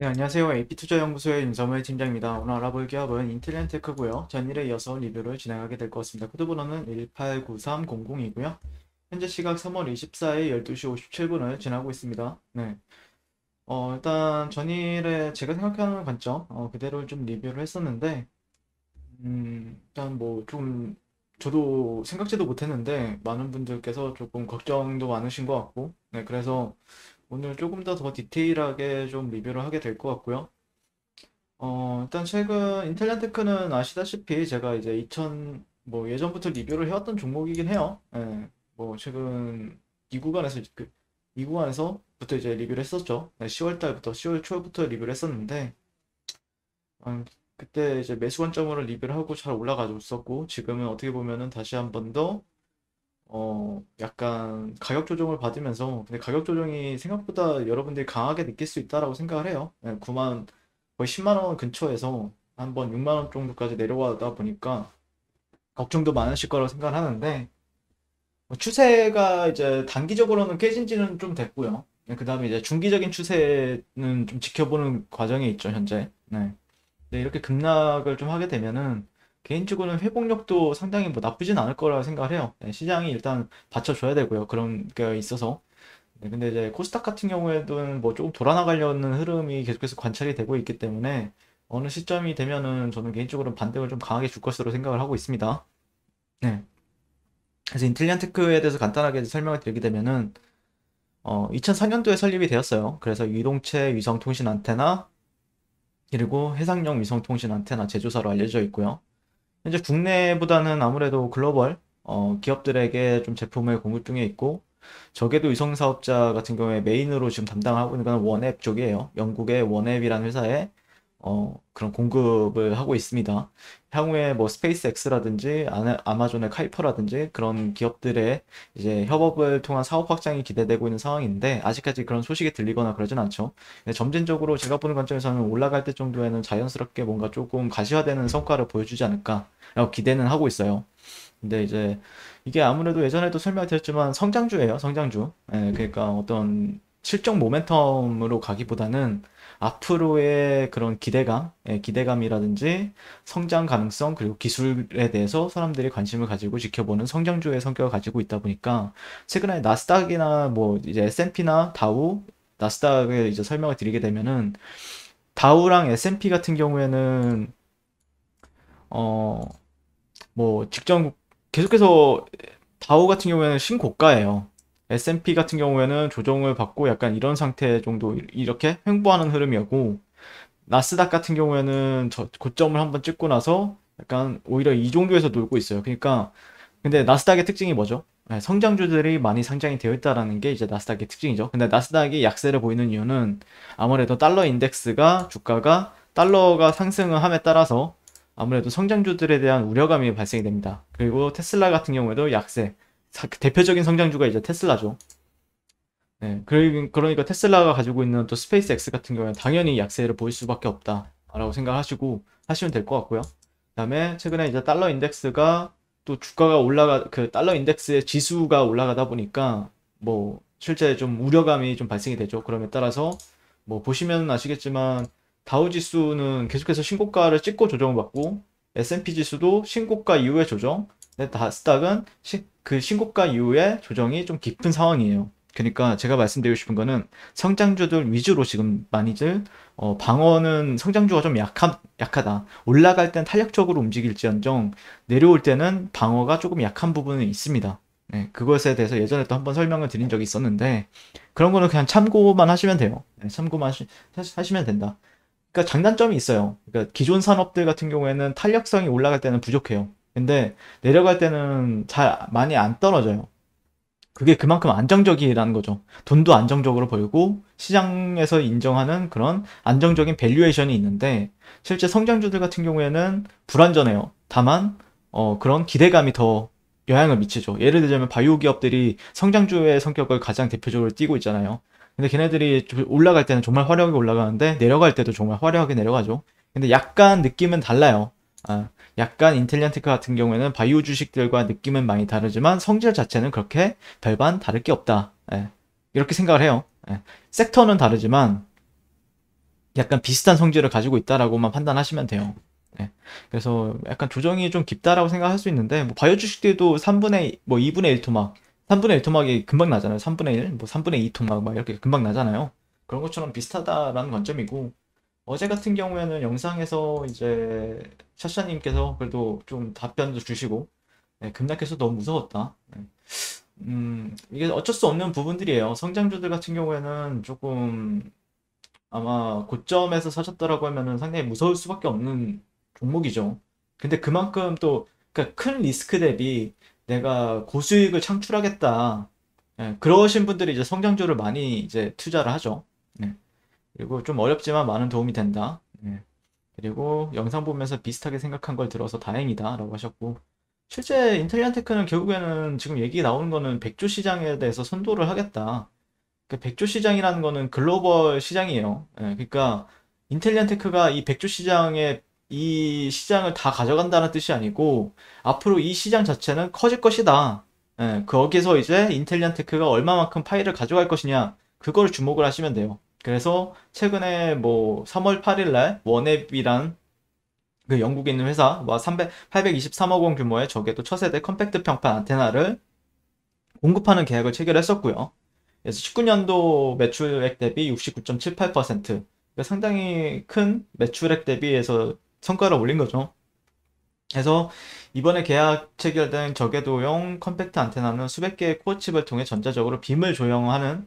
네, 안녕하세요. AP투자연구소의 임성물 팀장입니다. 오늘 알아볼 기업은 인텔렌테크고요. 전일에 이어서 리뷰를 진행하게 될 것 같습니다. 코드 번호는 189300이고요. 현재 시각 3월 24일 12시 57분을 지나고 있습니다. 네. 어, 일단 전일에 제가 생각하는 관점 어, 그대로 좀 리뷰를 했었는데 음, 일단 뭐 좀 저도 생각지도 못했는데 많은 분들께서 조금 걱정도 많으신 것 같고 네, 그래서 오늘 조금 더 더 디테일하게 좀 리뷰를 하게 될 것 같고요. 어, 일단 최근 인텔리안테크는 아시다시피 제가 이제 2000, 뭐 예전부터 리뷰를 해왔던 종목이긴 해요. 예, 뭐 최근 이 구간에서, 그, 이 구간에서부터 이제 리뷰를 했었죠. 네, 10월 달부터, 10월 초부터 리뷰를 했었는데, 음, 그때 이제 매수 관점으로 리뷰를 하고 잘 올라가고 있었고, 지금은 어떻게 보면은 다시 한번더 어, 약간 가격 조정을 받으면서 근데 가격 조정이 생각보다 여러분들이 강하게 느낄 수 있다라고 생각을 해요. 9만 거의 10만 원 근처에서 한 번 6만 원 정도까지 내려가다 보니까 걱정도 많으실 거라고 생각을 하는데 뭐 추세가 이제 단기적으로는 깨진 지는 좀 됐고요. 네, 그다음에 이제 중기적인 추세는 좀 지켜보는 과정에 있죠, 현재. 네. 네, 이렇게 급락을 좀 하게 되면은 개인적으로는 회복력도 상당히 뭐 나쁘진 않을 거라 생각을 해요. 네, 시장이 일단 받쳐줘야 되고요. 그런 게 있어서. 네, 근데 이제 코스닥 같은 경우에는 뭐 조금 돌아나가려는 흐름이 계속해서 관찰이 되고 있기 때문에 어느 시점이 되면은 저는 개인적으로 반등을 좀 강하게 줄 것으로 생각을 하고 있습니다. 네. 그래서 인텔리안 테크에 대해서 간단하게 설명을 드리게 되면은 어, 2004년도에 설립이 되었어요. 그래서 이동체 위성통신 안테나 그리고 해상용 위성통신 안테나 제조사로 알려져 있고요. 현재 국내보다는 아무래도 글로벌 어, 기업들에게 좀 제품을 공급 중에 있고 저궤도 위성 사업자 같은 경우에 메인으로 지금 담당하고 있는 건 원앱 쪽이에요. 영국의 원앱이라는 회사에 어, 그런 공급을 하고 있습니다. 향후에 뭐 스페이스X라든지 아마존의 카이퍼라든지 그런 기업들의 이제 협업을 통한 사업 확장이 기대되고 있는 상황인데 아직까지 그런 소식이 들리거나 그러진 않죠. 근데 점진적으로 제가 보는 관점에서는 올라갈 때 정도에는 자연스럽게 뭔가 조금 가시화되는 성과를 보여주지 않을까라고 기대는 하고 있어요. 근데 이제 이게 아무래도 예전에도 설명드렸지만 성장주예요, 성장주. 예, 그러니까 어떤 실적 모멘텀으로 가기보다는 앞으로의 그런 기대감, 예, 기대감이라든지 성장 가능성 그리고 기술에 대해서 사람들이 관심을 가지고 지켜보는 성장주의 성격을 가지고 있다 보니까 최근에 나스닥이나 뭐 이제 S&P나 다우, 나스닥에 이제 설명을 드리게 되면은 다우랑 S&P 같은 경우에는 어 뭐 직전 계속해서 다우 같은 경우에는 신고가예요. S&P 같은 경우에는 조정을 받고 약간 이런 상태 정도 이렇게 횡보하는 흐름이었고 나스닥 같은 경우에는 저 고점을 한번 찍고 나서 약간 오히려 이 정도에서 놀고 있어요. 그러니까 근데 나스닥의 특징이 뭐죠? 네, 성장주들이 많이 상장이 되어 있다라는 게 이제 나스닥의 특징이죠. 근데 나스닥이 약세를 보이는 이유는 아무래도 달러 인덱스가 주가가 달러가 상승을 함에 따라서 아무래도 성장주들에 대한 우려감이 발생이 됩니다. 그리고 테슬라 같은 경우에도 약세, 그 대표적인 성장주가 이제 테슬라죠. 네, 그러니까 테슬라가 가지고 있는 또 스페이스 X 같은 경우는 에 당연히 약세를 보일 수밖에 없다라고 생각하시고 하시면 될 것 같고요. 그다음에 최근에 이제 달러 인덱스가 또 주가가 올라가 그 달러 인덱스의 지수가 올라가다 보니까 뭐 실제 좀 우려감이 좀 발생이 되죠. 그럼에 따라서 뭐 보시면 아시겠지만 다우 지수는 계속해서 신고가를 찍고 조정을 받고 S&P 지수도 신고가 이후에 조정, 근 다스닥은 그 신고가 이후에 조정이 좀 깊은 상황이에요. 그러니까 제가 말씀드리고 싶은 거는 성장주들 위주로 지금 많이들 어 방어는 성장주가 좀 약하, 약하다. 올라갈 땐 탄력적으로 움직일지언정 내려올 때는 방어가 조금 약한 부분은 있습니다. 네, 그것에 대해서 예전에 또 한번 설명을 드린 적이 있었는데 그런 거는 그냥 참고만 하시면 돼요. 네, 참고만 하시, 하시면 된다. 그러니까 장단점이 있어요. 그러니까 기존 산업들 같은 경우에는 탄력성이 올라갈 때는 부족해요. 근데 내려갈 때는 잘 많이 안 떨어져요. 그게 그만큼 안정적이라는 거죠. 돈도 안정적으로 벌고 시장에서 인정하는 그런 안정적인 밸류에이션이 있는데 실제 성장주들 같은 경우에는 불안전해요. 다만 어, 그런 기대감이 더 영향을 미치죠. 예를 들자면 바이오 기업들이 성장주의 성격을 가장 대표적으로 띄고 있잖아요. 근데 걔네들이 올라갈 때는 정말 화려하게 올라가는데 내려갈 때도 정말 화려하게 내려가죠. 근데 약간 느낌은 달라요. 아, 약간 인텔리언테크 같은 경우에는 바이오 주식들과 느낌은 많이 다르지만 성질 자체는 그렇게 별반 다를 게 없다. 예. 이렇게 생각을 해요. 예. 섹터는 다르지만 약간 비슷한 성질을 가지고 있다라고만 판단하시면 돼요. 예. 그래서 약간 조정이 좀 깊다라고 생각할 수 있는데 뭐 바이오 주식들도 3분의 뭐 2분의 1토막 3분의 1토막이 금방 나잖아요. 3분의 1, 뭐 3분의 2토막 막 이렇게 금방 나잖아요. 그런 것처럼 비슷하다라는 관점이고 어제 같은 경우에는 영상에서 이제 샤샤님께서 그래도 좀 답변도 주시고 네, 급락해서 너무 무서웠다. 네. 음, 이게 어쩔 수 없는 부분들이에요. 성장주들 같은 경우에는 조금 아마 고점에서 사셨더라고 하면은 상당히 무서울 수밖에 없는 종목이죠. 근데 그만큼 또큰 그러니까 리스크 대비 내가 고수익을 창출하겠다. 네, 그러신 분들이 이제 성장주를 많이 이제 투자를 하죠. 네. 그리고 좀 어렵지만 많은 도움이 된다. 네. 그리고 영상 보면서 비슷하게 생각한 걸 들어서 다행이다 라고 하셨고 실제 인텔리안테크는 결국에는 지금 얘기 나오는 거는 백조 시장에 대해서 선도를 하겠다. 그 백조 시장이라는 거는 글로벌 시장이에요. 네, 그러니까 인텔리안테크가 이 백조 시장에 이 시장을 다 가져간다는 뜻이 아니고 앞으로 이 시장 자체는 커질 것이다. 예, 거기서 이제 인텔리안테크가 얼마만큼 파일을 가져갈 것이냐 그걸 주목을 하시면 돼요. 그래서 최근에 뭐 3월 8일 날 원앱이란 그 영국에 있는 회사와 3 823억 원 규모의 저궤도 첫세대 컴팩트 평판 안테나를 공급하는 계약을 체결했었고요. 그래서 19년도 매출액 대비 69.78% 그러니까 상당히 큰 매출액 대비해서 성과를 올린 거죠. 그래서 이번에 계약 체결된 저궤도용 컴팩트 안테나는 수백 개의 코어칩을 통해 전자적으로 빔을 조형하는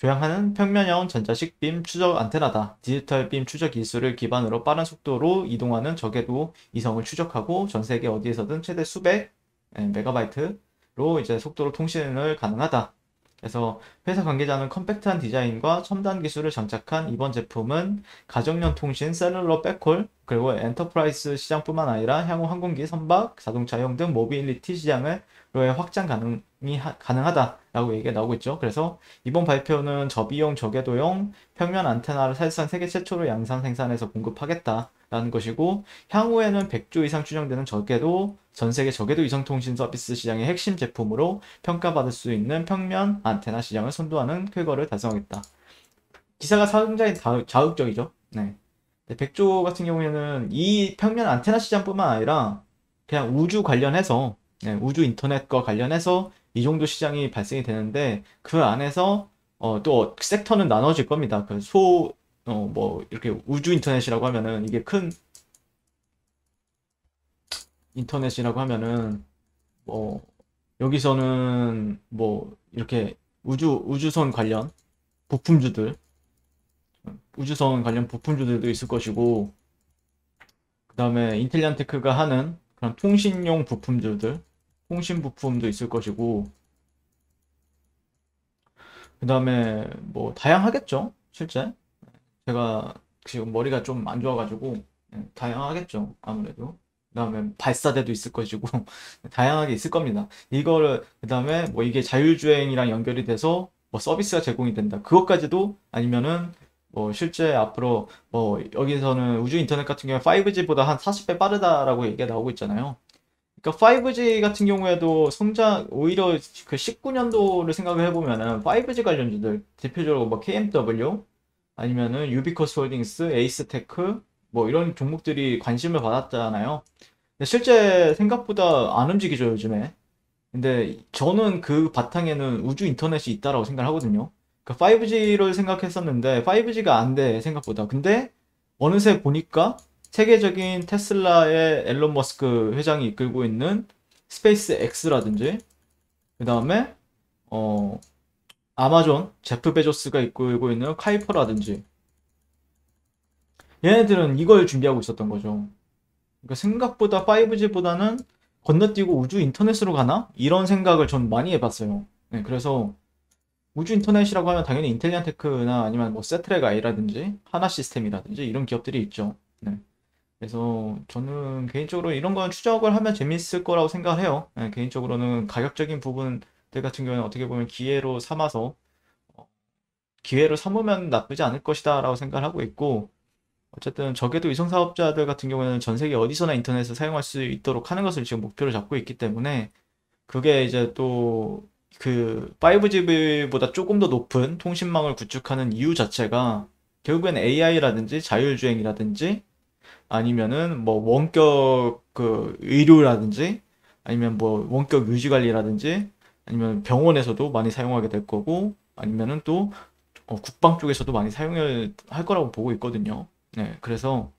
조향하는 평면형 전자식 빔 추적 안테나다. 디지털 빔 추적 기술을 기반으로 빠른 속도로 이동하는 적외도 이성을 추적하고 전 세계 어디에서든 최대 수백 예, 메가바이트로 이제 속도로 통신을 가능하다. 그래서 회사 관계자는 컴팩트한 디자인과 첨단 기술을 장착한 이번 제품은 가정용 통신, 셀룰러 백홀, 그리고 엔터프라이스 시장뿐만 아니라 향후 항공기, 선박, 자동차용 등 모빌리티 시장을 로의 확장 가능이 하, 가능하다라고 얘기가 나오고 있죠. 그래서 이번 발표는 저비용, 저궤도용 평면 안테나를 사실상 세계 최초로 양산 생산해서 공급하겠다. 라는 것이고 향후에는 100조 이상 추정되는 적에도 전 세계 적에도 위성통신 서비스 시장의 핵심 제품으로 평가받을 수 있는 평면 안테나 시장을 선도하는 쾌거를 달성하겠다. 기사가 상당히 자극적이죠. 네. 100조 같은 경우에는 이 평면 안테나 시장뿐만 아니라 그냥 우주 관련해서 네, 우주 인터넷과 관련해서 이 정도 시장이 발생이 되는데 그 안에서 어, 또 어, 섹터는 나눠질 겁니다. 그소 어뭐 이렇게 우주 인터넷이라고 하면은 이게 큰 인터넷이라고 하면은 뭐 여기서는 뭐 이렇게 우주 우주선 관련 부품주들 우주선 관련 부품주들도 있을 것이고 그 다음에 인텔리안테크가 하는 그런 통신용 부품주들 통신 부품도 있을 것이고 그 다음에 뭐 다양하겠죠 실제 제가 지금 그 머리가 좀 안 좋아가지고 예, 다양하겠죠 아무래도 그다음에 발사대도 있을 것이고 다양하게 있을 겁니다 이거를 그다음에 뭐 이게 자율주행이랑 연결이 돼서 뭐 서비스가 제공이 된다 그것까지도 아니면은 뭐 실제 앞으로 뭐 여기서는 우주 인터넷 같은 경우에 5G보다 한 40배 빠르다라고 얘기가 나오고 있잖아요 그러니까 5G 같은 경우에도 성장 오히려 그 19년도를 생각을 해보면은 5G 관련주들 대표적으로 뭐 KMW 아니면은 유비커스 홀딩스, 에이스테크 뭐 이런 종목들이 관심을 받았잖아요. 실제 생각보다 안 움직이죠 요즘에. 근데 저는 그 바탕에는 우주 인터넷이 있다라고 생각을 하거든요. 그 5G를 생각했었는데 5G가 안 돼 생각보다. 근데 어느새 보니까 세계적인 테슬라의 앨런 머스크 회장이 이끌고 있는 스페이스 X라든지 그 다음에 어 아마존 제프 베조스가 이끌고 있는 카이퍼라든지 얘네들은 이걸 준비하고 있었던 거죠. 그러니까 생각보다 5G보다는 건너뛰고 우주 인터넷으로 가나? 이런 생각을 전 많이 해봤어요. 네, 그래서 우주 인터넷이라고 하면 당연히 인텔리안 테크나 아니면 뭐 세트렉 아이라든지 하나 시스템이라든지 이런 기업들이 있죠. 네. 그래서 저는 개인적으로 이런 건 추적을 하면 재밌을 거라고 생각 해요. 네, 개인적으로는 가격적인 부분 그때 같은 경우는 어떻게 보면 기회로 삼아서 어, 기회로 삼으면 나쁘지 않을 것이다 라고 생각을 하고 있고 어쨌든 적에도 위성 사업자들 같은 경우에는 전 세계 어디서나 인터넷을 사용할 수 있도록 하는 것을 지금 목표로 잡고 있기 때문에 그게 이제 또 그 5G보다 조금 더 높은 통신망을 구축하는 이유 자체가 결국엔 AI라든지 자율주행이라든지 아니면은 뭐 원격 그 의료라든지 아니면 뭐 원격 유지 관리라든지 아니면 병원에서도 많이 사용하게 될 거고 아니면은 또 어, 국방 쪽에서도 많이 사용할 거라고 보고 있거든요. 네, 그래서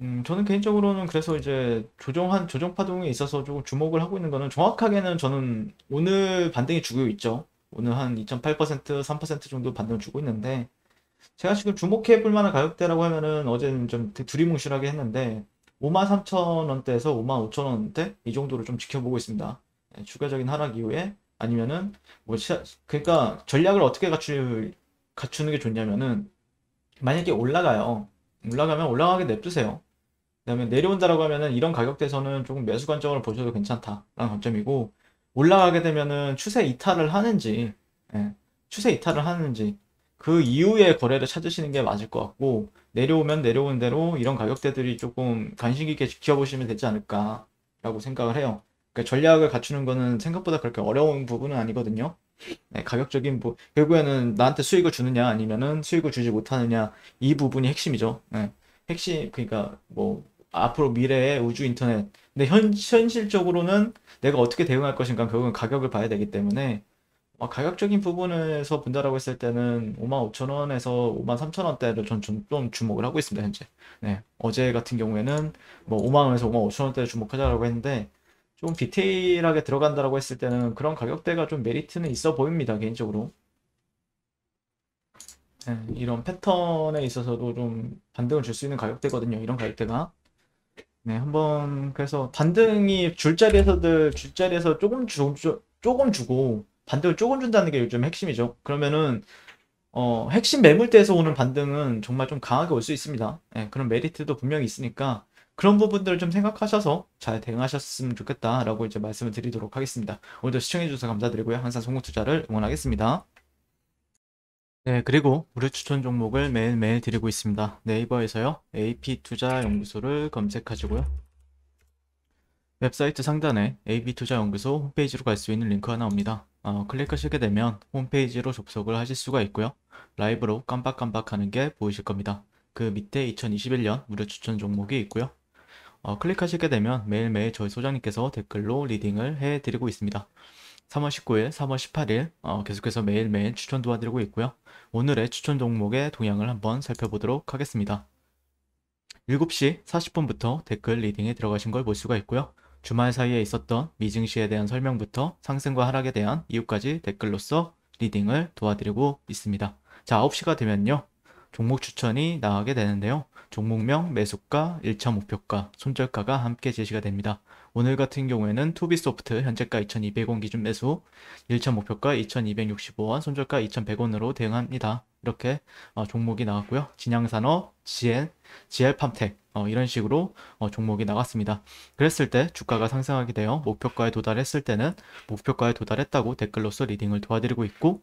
음, 저는 개인적으로는 그래서 이제 조정한 조정 파동에 있어서 조금 주목을 하고 있는 거는 정확하게는 저는 오늘 반등이 주고 있죠. 오늘 한 2.8% 3% 정도 반등 을 주고 있는데 제가 지금 주목해 볼 만한 가격대라고 하면은 어제는 좀 두리뭉실하게 했는데 53,000원대에서 55,000원대 이 정도를 좀 지켜보고 있습니다. 추가적인 하락 이후에 아니면은 뭐 시작 그러니까 전략을 어떻게 갖추 갖추는 게 좋냐면은 만약에 올라가요 올라가면 올라가게 냅두세요 그다음에 내려온다라고 하면은 이런 가격대에서는 조금 매수 관점으로 보셔도 괜찮다라는 관점이고 올라가게 되면은 추세 이탈을 하는지 예, 추세 이탈을 하는지 그 이후에 거래를 찾으시는 게 맞을 것 같고 내려오면 내려오는 대로 이런 가격대들이 조금 관심 있게 지켜보시면 되지 않을까라고 생각을 해요. 그러니까 전략을 갖추는 거는 생각보다 그렇게 어려운 부분은 아니거든요. 네, 가격적인 뭐 결국에는 나한테 수익을 주느냐 아니면은 수익을 주지 못하느냐 이 부분이 핵심이죠. 네. 핵심 그러니까 뭐 앞으로 미래의 우주 인터넷 근데 현, 현실적으로는 내가 어떻게 대응할 것인가 결국은 가격을 봐야 되기 때문에 어, 가격적인 부분에서 분다라고 했을 때는 55,000원에서 53,000원대를 전 좀 좀 주목을 하고 있습니다 현재 네 어제 같은 경우에는 뭐 5만원에서 55,000원대를 주목하자라고 했는데 좀 디테일하게 들어간다라고 했을 때는 그런 가격대가 좀 메리트는 있어 보입니다 개인적으로 네, 이런 패턴에 있어서도 좀 반등을 줄 수 있는 가격대거든요 이런 가격대가 네 한번 그래서 반등이 줄자리에서들 줄자리에서 조금 주, 조, 조금 주고 반등을 조금 준다는 게 요즘 핵심이죠 그러면은 어 핵심 매물대에서 오는 반등은 정말 좀 강하게 올 수 있습니다 네, 그런 메리트도 분명히 있으니까 그런 부분들을 좀 생각하셔서 잘 대응하셨으면 좋겠다라고 이제 말씀을 드리도록 하겠습니다. 오늘도 시청해주셔서 감사드리고요. 항상 성공투자를 응원하겠습니다. 네, 그리고 무료 추천 종목을 매일매일 드리고 있습니다. 네이버에서요. AP투자연구소를 검색하시고요. 웹사이트 상단에 a p 투자연구소 홈페이지로 갈 수 있는 링크가 나옵니다. 어, 클릭하시게 되면 홈페이지로 접속을 하실 수가 있고요. 라이브로 깜빡깜빡하는 게 보이실 겁니다. 그 밑에 2021년 무료 추천 종목이 있고요. 어, 클릭하시게 되면 매일매일 저희 소장님께서 댓글로 리딩을 해드리고 있습니다. 3월 19일, 3월 18일 어, 계속해서 매일매일 추천 도와드리고 있고요. 오늘의 추천 종목의 동향을 한번 살펴보도록 하겠습니다. 7시 40분부터 댓글 리딩에 들어가신 걸 볼 수가 있고요. 주말 사이에 있었던 미증시에 대한 설명부터 상승과 하락에 대한 이유까지 댓글로써 리딩을 도와드리고 있습니다. 자, 9시가 되면요. 종목 추천이 나가게 되는데요. 종목명, 매수가, 1차 목표가, 손절가가 함께 제시가 됩니다. 오늘 같은 경우에는 투비소프트 현재가 2200원 기준 매수, 1차 목표가 2265원, 손절가 2100원으로 대응합니다. 이렇게 어, 종목이 나왔고요. 진양산업, GN, GL팜텍 어, 이런 식으로 어, 종목이 나갔습니다. 그랬을 때 주가가 상승하게 되어 목표가에 도달했을 때는 목표가에 도달했다고 댓글로써 리딩을 도와드리고 있고